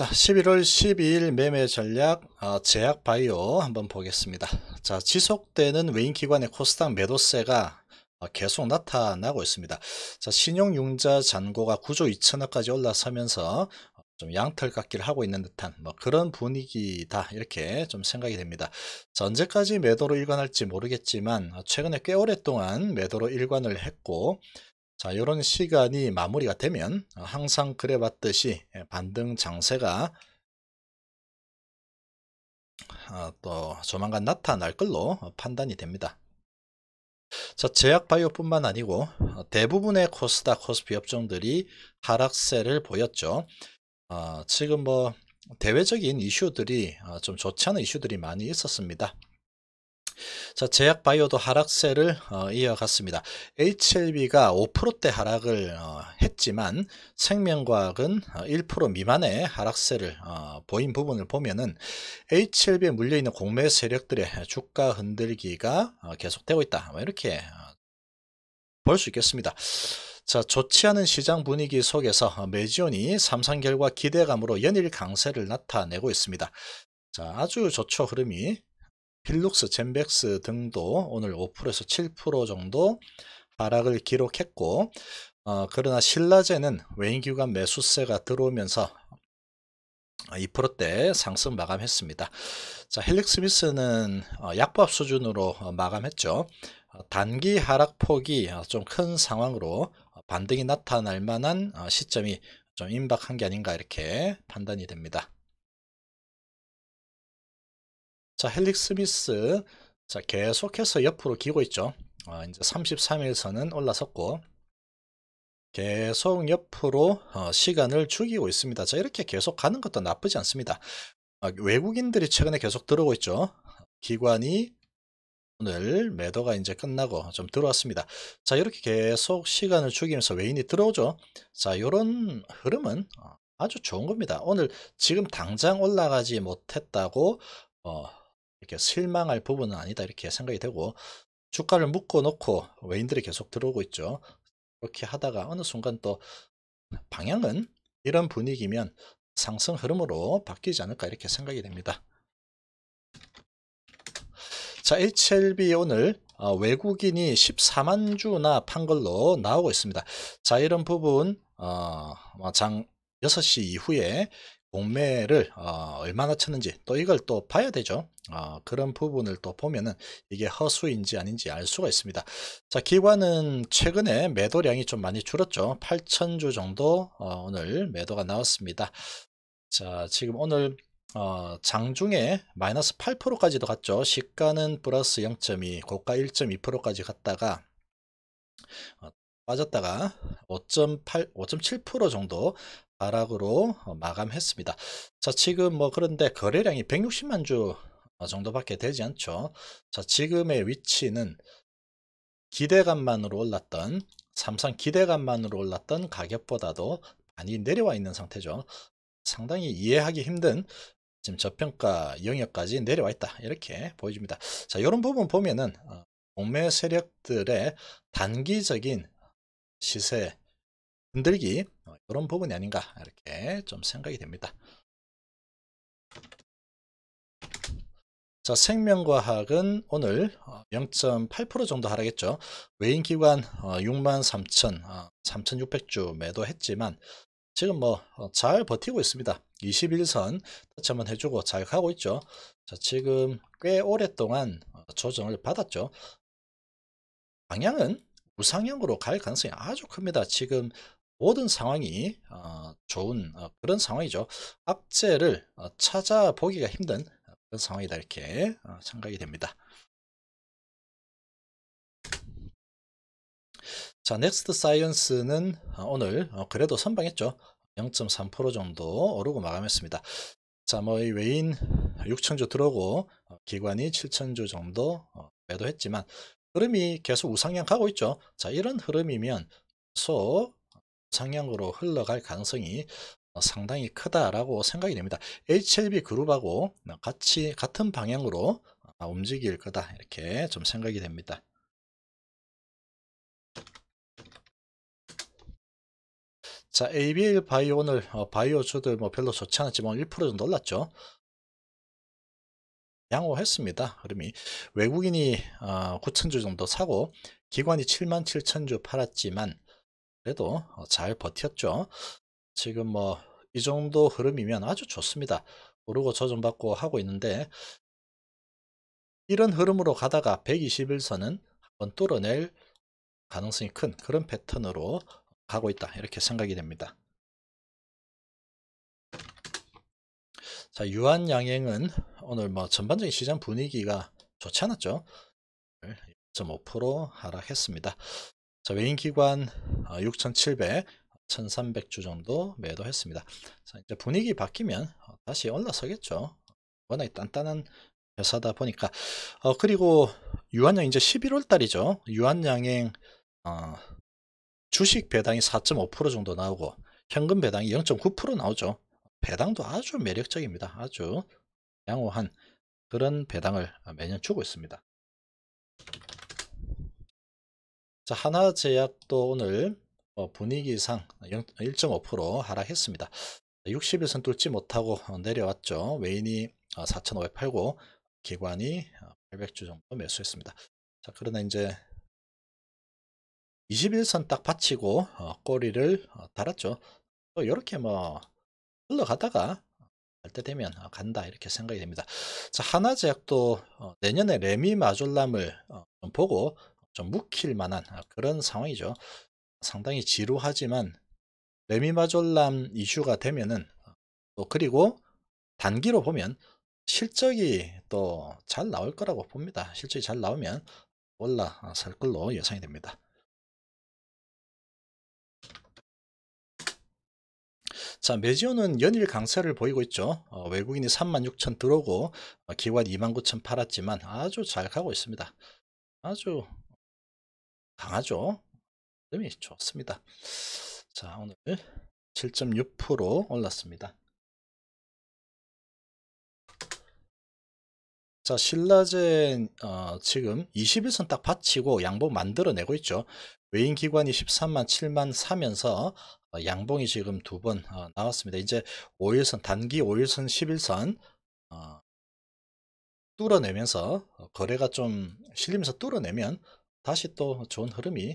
자, 11월 12일 매매 전략 어, 제약 바이오 한번 보겠습니다. 자, 지속되는 외인 기관의 코스닥 매도세가 어, 계속 나타나고 있습니다. 자, 신용융자 잔고가 9조 2천억까지 올라서면서 어, 좀 양털깎기를 하고 있는 듯한 뭐 그런 분위기다 이렇게 좀 생각이 됩니다. 자, 언제까지 매도로 일관할지 모르겠지만 어, 최근에 꽤 오랫동안 매도로 일관을 했고 자, 이런 시간이 마무리가 되면 항상 그래봤듯이 예, 반등 장세가 아, 또 조만간 나타날 걸로 판단이 됩니다. 자, 제약바이오뿐만 아니고 어, 대부분의 코스닥 코스피 업종들이 하락세를 보였죠. 어, 지금 뭐 대외적인 이슈들이 아, 좀 좋지 않은 이슈들이 많이 있었습니다. 자, 제약 바이오도 하락세를 어, 이어갔습니다. HLB가 5%대 하락을 어, 했지만 생명과학은 1% 어, 미만의 하락세를 어, 보인 부분을 보면은 HLB에 물려있는 공매 세력들의 주가 흔들기가 어, 계속되고 있다. 뭐 이렇게 어, 볼수 있겠습니다. 자, 좋지 않은 시장 분위기 속에서 매지온이 삼성 결과 기대감으로 연일 강세를 나타내고 있습니다. 자, 아주 좋죠, 흐름이. 필룩스, 젠벡스 등도 오늘 5%에서 7% 정도 하락을 기록했고 어, 그러나 신라제는 외인기관 매수세가 들어오면서 2%대 상승 마감했습니다. 자, 헬릭 스미스는 어, 약밥 수준으로 어, 마감했죠. 어, 단기 하락폭이 좀 큰 상황으로 반등이 나타날 만한 시점이 좀 임박한 게 아닌가 이렇게 판단이 됩니다. 자, 헬릭 스미스. 자, 계속해서 옆으로 기고 있죠. 아, 이제 33일선은 올라섰고. 계속 옆으로 어, 시간을 죽이고 있습니다. 자, 이렇게 계속 가는 것도 나쁘지 않습니다. 아, 외국인들이 최근에 계속 들어오고 있죠. 기관이 오늘 매도가 이제 끝나고 좀 들어왔습니다. 자, 이렇게 계속 시간을 죽이면서 외인이 들어오죠. 자, 이런 흐름은 어, 아주 좋은 겁니다. 오늘 지금 당장 올라가지 못했다고 어, 이렇게 실망할 부분은 아니다 이렇게 생각이 되고 주가를 묶어 놓고 외인들이 계속 들어오고 있죠. 이렇게 하다가 어느 순간 또 방향은 이런 분위기면 상승 흐름으로 바뀌지 않을까 이렇게 생각이 됩니다. 자 HLB 오늘 어, 외국인이 14만 주나 판 걸로 나오고 있습니다. 자 이런 부분 어, 뭐 장 6시 이후에 공매를 어, 얼마나 쳤는지 또 이걸 또 봐야 되죠 어, 그런 부분을 또 보면은 이게 허수인지 아닌지 알 수가 있습니다 자 기관은 최근에 매도량이 좀 많이 줄었죠 8천주 정도 어, 오늘 매도가 나왔습니다 자 지금 오늘 어, 장중에 마이너스 8%까지도 갔죠 시가는 플러스 0.2 고가 1.2%까지 갔다가 어, 빠졌다가 5.8, 5.7% 정도 하락으로 어, 마감했습니다. 자, 지금 뭐 그런데 거래량이 160만 주 어, 정도밖에 되지 않죠. 자, 지금의 위치는 기대감만으로 올랐던 삼성 기대감만으로 올랐던 가격보다도 많이 내려와 있는 상태죠. 상당히 이해하기 힘든 지금 저평가 영역까지 내려와 있다 이렇게 보여집니다. 자, 이런 부분 보면은 공매 어, 세력들의 단기적인 시세 흔들기 그런 부분이 아닌가 이렇게 좀 생각이 됩니다. 자, 생명과학은 오늘 0.8% 어, 정도 하락했죠. 외인기관 63,3,600주 어, 어, 0 0 0 매도했지만 지금 뭐 잘 버티고 있습니다. 21선 터치 한번 해주고 잘 가고 있죠. 자, 지금 꽤 오랫동안 조정을 받았죠. 방향은 우상향으로 갈 가능성이 아주 큽니다. 지금 모든 상황이 어, 좋은 어, 그런 상황이죠. 악재를 어, 찾아보기가 힘든 그런 상황이다 이렇게 생각이 됩니다. 자, 넥스트 사이언스는 오늘 그래도 선방했죠. 0.3% 정도 오르고 마감했습니다. 자, 뭐이 외인 6천조 들어오고 기관이 7천조 정도 매도했지만 흐름이 계속 우상향 가고 있죠. 자, 이런 흐름이면 소 상향으로 흘러갈 가능성이 어, 상당히 크다라고 생각이 됩니다. HLB 그룹하고 어, 같이 같은 방향으로 어, 움직일 거다 이렇게 좀 생각이 됩니다. 자, ABL 바이오 오늘 바이오 주들 뭐 별로 좋지 않았지만 1% 뭐 정도 올랐죠. 양호했습니다. 흐름이 외국인이 9천주 정도 사고 기관이 7만 7천주 팔았지만 그래도 어, 잘 버텼죠. 지금 뭐 이 정도 흐름이면 아주 좋습니다. 오르고 저정받고 하고 있는데 이런 흐름으로 가다가 121선은 한번 뚫어낼 가능성이 큰 그런 패턴으로 가고 있다 이렇게 생각이 됩니다. 자 유한 양행은 오늘 뭐 전반적인 시장 분위기가 좋지 않았죠. 1.5% 하락했습니다. 자, 외인 기관 6,700, 어, 1,300주 정도 매도했습니다. 자, 이제 분위기 바뀌면 어, 다시 올라서겠죠. 워낙 단단한 회사다 보니까 어, 그리고 유한양 이제 11월 달이죠. 유한양행 어, 주식 배당이 4.5% 정도 나오고 현금 배당이 0.9% 나오죠. 배당도 아주 매력적입니다. 아주 양호한 그런 배당을 매년 주고 있습니다. 자, 하나제약도 오늘 어, 분위기상 1.5% 하락했습니다. 60일선 뚫지 못하고 어, 내려왔죠. 외인이 4 5 0 0팔고 기관이 800주 어, 정도 매수했습니다. 자, 그러나 이제 21선 딱 받치고 꼬리를 달았죠. 또 이렇게 뭐 흘러가다가 갈 때 되면 간다 이렇게 생각이 됩니다. 자, 하나제약도 내년에 레미 마졸람을 보고 좀 묵힐 만한 아, 그런 상황이죠. 상당히 지루하지만 레미마졸람 이슈가 되면은 또 어, 그리고 단기로 보면 실적이 또 잘 나올 거라고 봅니다. 실적이 잘 나오면 올라설 걸로 예상이 됩니다. 자, 메지오는 연일 강세를 보이고 있죠. 어, 외국인이 36,000 들어오고 어, 기관 29,000 팔았지만 아주 잘 가고 있습니다. 아주 강하죠. 흐름이 네, 좋습니다. 자, 오늘 7.6% 올랐습니다. 자, 신라젠 어, 지금 21선 딱 받치고 양봉 만들어내고 있죠. 외인 기관이 13만 7만 사면서 어, 양봉이 지금 두번 어, 나왔습니다. 이제 5일선 단기 5일선 11선 어, 뚫어내면서 어, 거래가 좀 실리면서 뚫어내면 다시 또 좋은 흐름이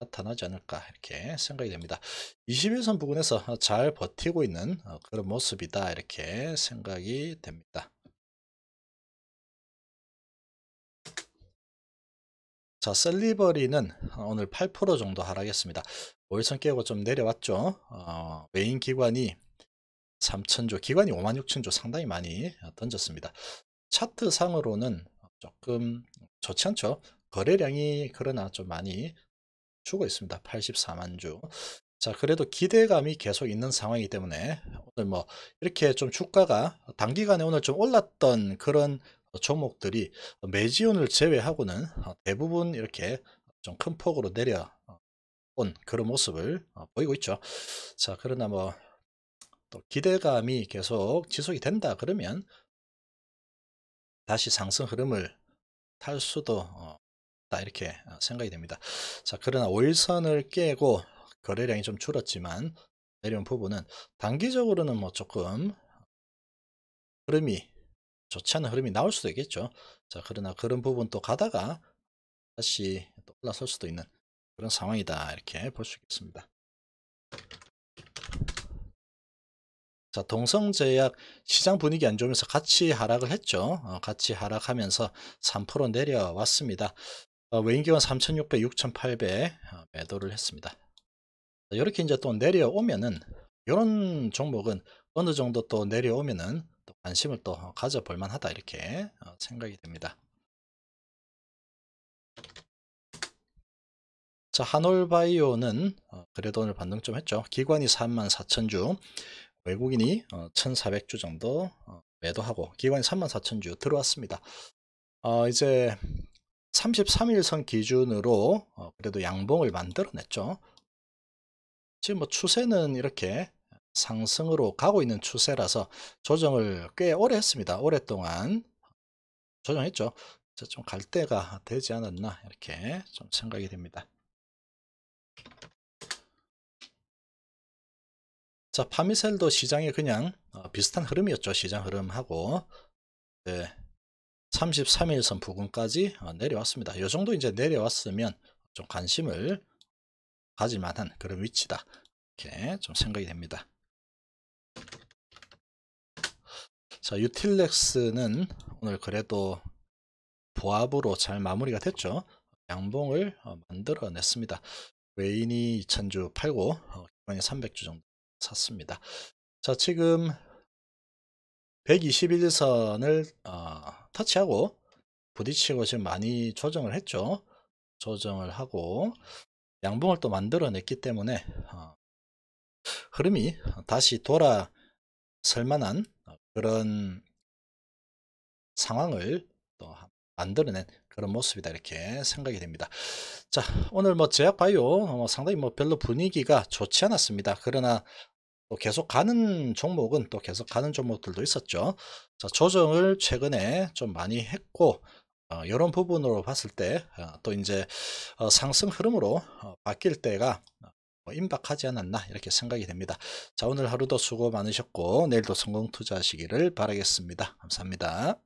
나타나지 않을까 이렇게 생각이 됩니다. 21선 부근에서 잘 버티고 있는 어, 그런 모습이다 이렇게 생각이 됩니다. 자 셀리버리는 오늘 8% 정도 하락했습니다. 5일선 깨고 좀 내려왔죠. 어, 메인 기관이 3천조 기관이 5만 6천조 상당히 많이 던졌습니다. 차트 상으로는 조금 좋지 않죠. 거래량이 그러나 좀 많이 주고 있습니다. 84만 주. 자, 그래도 기대감이 계속 있는 상황이기 때문에 오늘 뭐 이렇게 좀 주가가 단기간에 오늘 좀 올랐던 그런 종목들이 매지온을 제외하고는 대부분 이렇게 좀 큰 폭으로 내려온 그런 모습을 보이고 있죠. 자, 그러나 뭐 또 기대감이 계속 지속이 된다 그러면 다시 상승 흐름을 탈 수도 않다 이렇게 어, 생각이 됩니다. 자 그러나 월선을 깨고 거래량이 좀 줄었지만 내려온 부분은 단기적으로는 뭐 조금 흐름이 좋지 않은 흐름이 나올 수도 있겠죠. 자 그러나 그런 부분 또 가다가 다시 또 올라설 수도 있는 그런 상황이다 이렇게 볼 수 있겠습니다. 자, 동성제약 시장 분위기 안 좋으면서 같이 하락을 했죠. 어, 같이 하락하면서 3% 내려왔습니다. 외인기관 3600, 6800 매도를 했습니다. 이렇게 이제 또 내려오면은 이런 종목은 어느 정도 또 내려오면은 또 관심을 또 가져볼 만하다 이렇게 어, 생각이 됩니다. 자 한올바이오는 어, 그래도 오늘 반등 좀 했죠. 기관이 34,000주, 외국인이 1,400주 어, 정도 매도하고 기관이 34,000주 들어왔습니다. 어, 이제 33일선 기준으로 어, 그래도 양봉을 만들어냈죠. 지금 뭐 추세는 이렇게 상승으로 가고 있는 추세라서 조정을 꽤 오래 했습니다. 오랫동안 조정했죠. 좀 갈 때가 되지 않았나 이렇게 좀 생각이 됩니다. 자 파미셀도 시장이 그냥 어, 비슷한 흐름이었죠. 시장 흐름하고 네, 33일선 부근까지 어, 내려왔습니다. 이 정도 이제 내려왔으면 좀 관심을 가질 만한 그런 위치다. 이렇게 좀 생각이 됩니다. 자, 유틸렉스는 오늘 그래도 보합으로 잘 마무리가 됐죠. 양봉을 어, 만들어냈습니다. 외인이 2000주 팔고 어, 기관이 300주 정도 샀습니다. 자, 지금 121선을 어, 터치하고 부딪히고 지금 많이 조정을 했죠. 조정을 하고 양봉을 또 만들어냈기 때문에 어, 흐름이 다시 돌아설 만한 그런 상황을 또 만들어낸 그런 모습이다 이렇게 생각이 됩니다. 자 오늘 뭐 제약바이오 뭐 상당히 뭐 별로 분위기가 좋지 않았습니다. 그러나 또 계속 가는 종목은 또 계속 가는 종목들도 있었죠. 자, 조정을 최근에 좀 많이 했고 어, 이런 부분으로 봤을 때또 어, 이제 어, 상승 흐름으로 어, 바뀔 때가 어, 뭐 임박하지 않았나 이렇게 생각이 됩니다. 자 오늘 하루도 수고 많으셨고 내일도 성공 투자하시기를 바라겠습니다. 감사합니다.